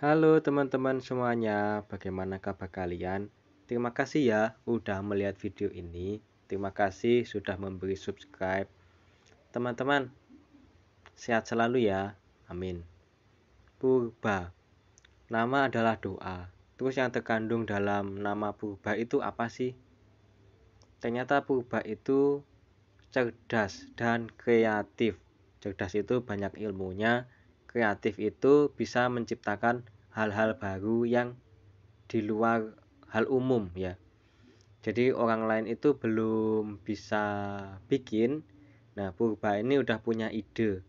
Halo teman-teman semuanya, bagaimana kabar kalian? Terima kasih ya udah melihat video ini. Terima kasih sudah memberi subscribe. Teman-teman, sehat selalu ya. Amin. Purba. Nama adalah doa. Terus yang terkandung dalam nama purba itu apa sih? Ternyata purba itu cerdas dan kreatif. Cerdas itu banyak ilmunya, kreatif itu bisa menciptakan hal-hal baru yang di luar hal umum ya. Jadi orang lain itu belum bisa bikin. Nah, Purba ini udah punya ide.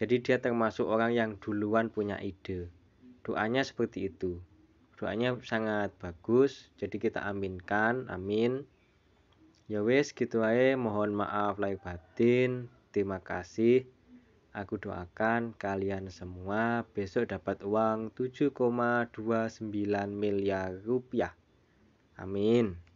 Jadi dia termasuk orang yang duluan punya ide. Doanya seperti itu. Doanya sangat bagus. Jadi kita aminkan, amin. Ya wes gitu aja, mohon maaf lahir batin. Terima kasih. Aku doakan kalian semua besok dapat uang 7,29 miliar rupiah. Amin.